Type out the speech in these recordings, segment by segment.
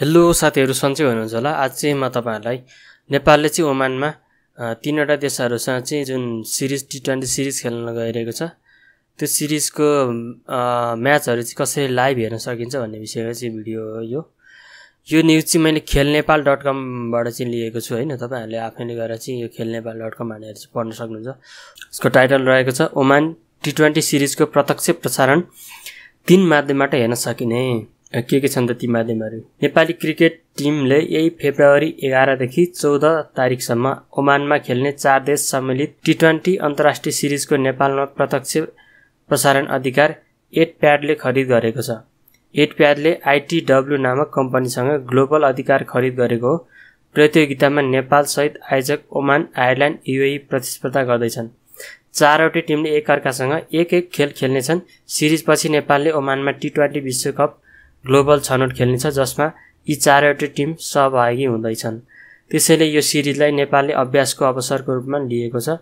hello साथीहरू सन्चै हुनुहुन्छ होला आज चाहिँ म तपाईँहरूलाई नेपालले चाहिँ ओमानमा तिनवटा देशहरूसँग चाहिँ जुन सिरिज टी ट्वेन्टी सिरिज खेल्न गइरहेको छ त्यो सिरिजको म्याचहरू चाहिँ कसरी लाइभ हेर्न सकिन्छ भन्ने विषयमा चाहिँ भिडियो यो यो न्युज चाहिँ मैले खेल नेपाल डट कमबाट चाहिँ लिएको छु होइन तपाईँहरूले आफैले गएर चाहिँ यो खेल नेपाल डट कम भनेर चाहिँ पढ्न सक्नुहुन्छ यसको टाइटल रहेको छ ओमान टी ट्वेन्टी सिरिजको प्रत्यक्ष प्रसारण तिन माध्यमबाट हेर्न सकिने के के छन् त ती माध्यमहरू नेपाली क्रिकेट टिमले यही फेब्रुअरी एघारदेखि चौध तारिकसम्म ओमानमा खेल्ने चार देश सम्मिलित टी ट्वेन्टी अन्तर्राष्ट्रिय सिरिजको नेपालमा प्रत्यक्ष प्रसारण अधिकार एट प्याडले खरिद गरेको छ एट प्याडले आइटिडब्ल्यु नामक कम्पनीसँग ग्लोबल अधिकार खरिद गरेको हो प्रतियोगितामा नेपालसहित आयोजक ओमान आयरल्यान्ड युए प्रतिस्पर्धा गर्दैछन् चारवटै टिमले एकअर्कासँग एक एक खेल खेल्नेछन् सिरिजपछि नेपालले ओमानमा टी ट्वेन्टी विश्वकप ग्लोबल छनौट खेल्नेछ जसमा यी चारवटै टिम सहभागी हुँदैछन् त्यसैले यो सिरिजलाई नेपालले अभ्यासको अवसरको रूपमा लिएको छ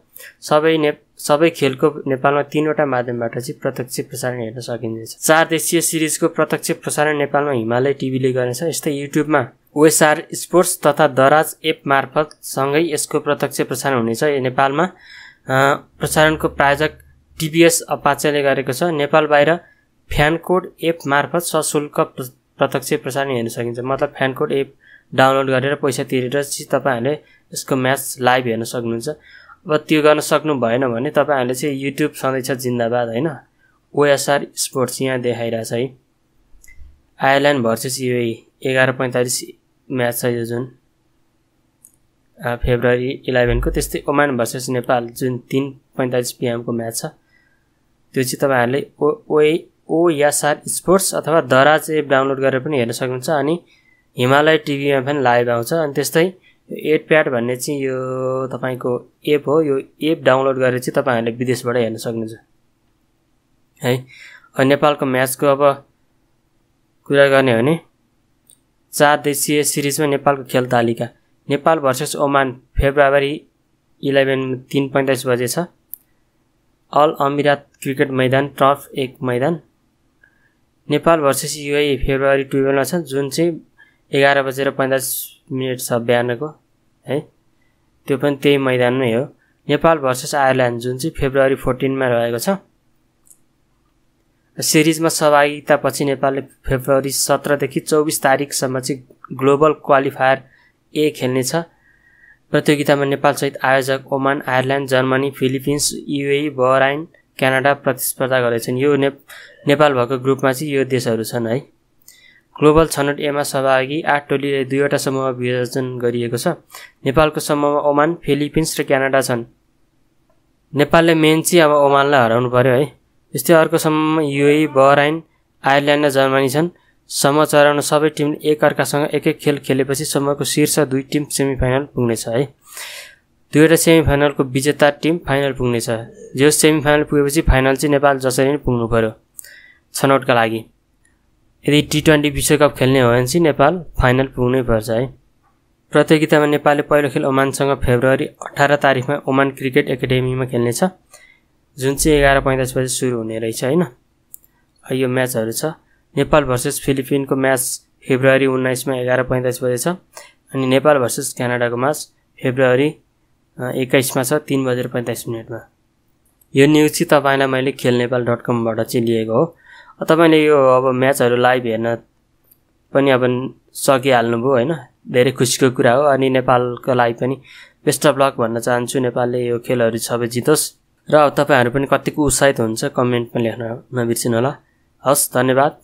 सबै ने सबै खेलको नेपालमा तिनवटा माध्यमबाट चाहिँ प्रत्यक्ष प्रसारण हेर्न सकिनेछ चार देशीय सिरिजको प्रत्यक्ष प्रसारण नेपालमा हिमालय टिभीले गर्नेछ यस्तै युट्युबमा ओएसआर स्पोर्ट्स तथा दराज एप मार्फत सँगै यसको प्रत्यक्ष प्रसारण हुनेछ नेपालमा प्रसारणको प्रायोजक टिबिएस अपाचेले गरेको छ नेपाल बाहिर फ्यान कोड एप मार्फत सशुल्क प्रत्यक्ष प्रसारण हेर्न सकिन्छ मतलब फ्यान कोड एप डाउनलोड गरेर पैसा तिरेर चाहिँ तपाईँहरूले यसको म्याच लाइभ हेर्न सक्नुहुन्छ अब त्यो गर्न सक्नु भएन भने तपाईँहरूले चाहिँ युट्युब सधैँ छ जिन्दाबाद होइन ओएसआर स्पोर्ट्स यहाँ देखाइरहेछ है आयरल्यान्ड भर्सेस युए एघार पैँतालिस म्याच छ यो जुन फेब्रुअरी इलेभेनको त्यस्तै ओमान भर्सेस नेपाल जुन तिन पैँतालिस पिएमको म्याच छ त्यो चाहिँ तपाईँहरूले ओ ओए ओ यासार स्पोर्ट्स अथवा दराज एप डाउनलोड गरेर पनि हेर्न सक्नुहुन्छ अनि हिमालय टिभीमा पनि लाइभ आउँछ अनि त्यस्तै एड प्याड भन्ने चाहिँ यो तपाईँको एप हो यो एप डाउनलोड गरेर चाहिँ तपाईँहरूले विदेशबाट हेर्न सक्नुहुन्छ है नेपालको म्याचको अब कुरा गर्ने हो भने चार देशीय सिरिजमा नेपालको खेल तालिका Nepal versus Oman February eleven तिन पैँतालिस बजे छ अल अमिरात क्रिकेट मैदान ट्रफ एक मैदान नेपाल भर्सेस युआई फेब्रुअरी टुवेल्भमा छ जुन चाहिँ एघार बजेर पैँतालिस मिनट छ बिहानको है त्यो पनि त्यही मैदानमै हो नेपाल भर्सेस आयरल्यान्ड जुन चाहिँ फेब्रुअरी फोर्टिनमा रहेको छ सिरिजमा सहभागितापछि नेपालले फेब्रुअरी सत्रदेखि चौबिस तारिकसम्म चाहिँ ग्लोबल क्वालिफायर ए खेल्नेछ प्रतियोगितामा नेपालसहित आयोजक Oman Ireland Germany Philippines UAE Bahrain Canada प्रतिस्पर्धा गर्दैछन् यो ने नेपाल भएको ग्रुपमा चाहिँ यो देशहरू छन् है ग्लोबल छनौट एमा सहभागी आठ टोलीले दुईवटा समूह विभाजन गरिएको छ नेपालको समूहमा ओमान फिलिपिन्स र क्यानाडा छन् नेपालले मेन चाहिँ अब ओमानलाई हराउनु पर्यो है यस्तै अर्को समूहमा युए बहराइन आयरल्यान्ड र जर्मनी छन् समूह चराउन सबै टिमले एकअर्कासँग एक एक खेल खेलेपछि समूहको शीर्ष दुई टिम सेमिफाइनल पुग्नेछ है दुईवटा सेमी फाइनलको विजेता टिम फाइनल पुग्नेछ जो सेमी फाइनल पुगेपछि फाइनल चाहिँ नेपाल जसरी नै पुग्नु पऱ्यो छनौटका लागि यदि टी ट्वेन्टी विश्वकप खेल्ने हो भने चाहिँ नेपाल फाइनल पुग्नै पर्छ है प्रतियोगितामा नेपालले पहिलो खेल ओमानसँग फेब्रुअरी अठार तारिकमा ओमान क्रिकेट एकाडेमीमा खेल्नेछ जुन चाहिँ एघार पैँतालिस बजे सुरु हुने रहेछ होइन यो म्याचहरू छ नेपाल भर्सेस फिलिपिनको म्याच फेब्रुअरी उन्नाइसमा एघार पैँतालिस बजे छ अनि नेपाल भर्सेस क्यानाडाको म्याच फेब्रुअरी एक्काइसमा छ तिन बजेर पैँतालिस मिनटमा यो न्युज चाहिँ तपाईँलाई मैले खेल नेपाल डट कमबाट चाहिँ लिएको हो तपाईँले यो अब म्याचहरू लाइभ हेर्न पनि अब सकिहाल्नुभयो होइन धेरै खुसीको कुरा हो अनि नेपालको लागि पनि बेस्ट अफ लक भन्न चाहन्छु नेपालले यो खेलहरू सबै जितोस् र अब तपाईँहरू पनि कतिको उत्साहित हुन्छ कमेन्टमा लेख्न नबिर्सिनु होला हस् धन्यवाद